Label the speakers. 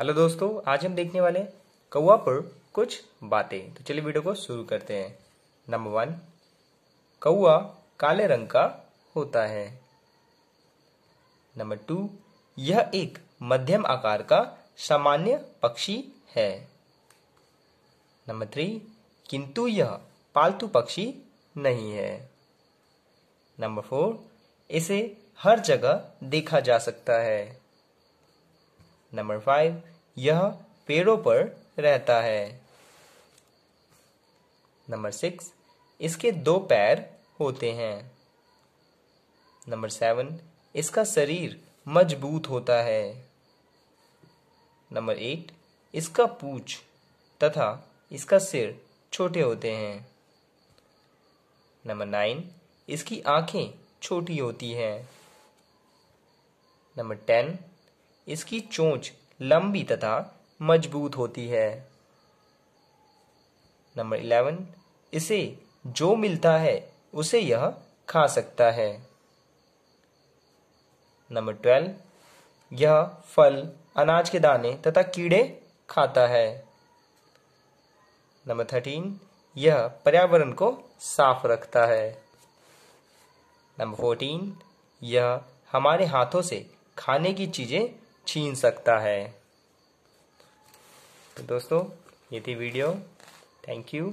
Speaker 1: hello दोस्तों आज हम देखने वाले कौआ पर कुछ बातें तो चलिए वीडियो को शुरू करते हैं नंबर वन कौआ काले रंग का होता है नंबर टू यह एक मध्यम आकार का सामान्य पक्षी है नंबर थ्री किंतु यह पालतू पक्षी नहीं है नंबर फोर इसे हर जगह देखा जा सकता है नंबर फाइव यह पेड़ों पर रहता है नंबर सिक्स इसके दो पैर होते हैं नंबर सेवन इसका शरीर मजबूत होता है नंबर एट इसका पूछ तथा इसका सिर छोटे होते हैं नंबर नाइन इसकी आंखें छोटी होती हैं नंबर टेन इसकी चोंच लंबी तथा मजबूत होती है नंबर इलेवन इसे जो मिलता है उसे यह खा सकता है नंबर ट्वेल्व यह फल अनाज के दाने तथा कीड़े खाता है नंबर थर्टीन यह पर्यावरण को साफ रखता है नंबर फोर्टीन यह हमारे हाथों से खाने की चीज़ें छीन सकता है तो दोस्तों ये थी वीडियो थैंक यू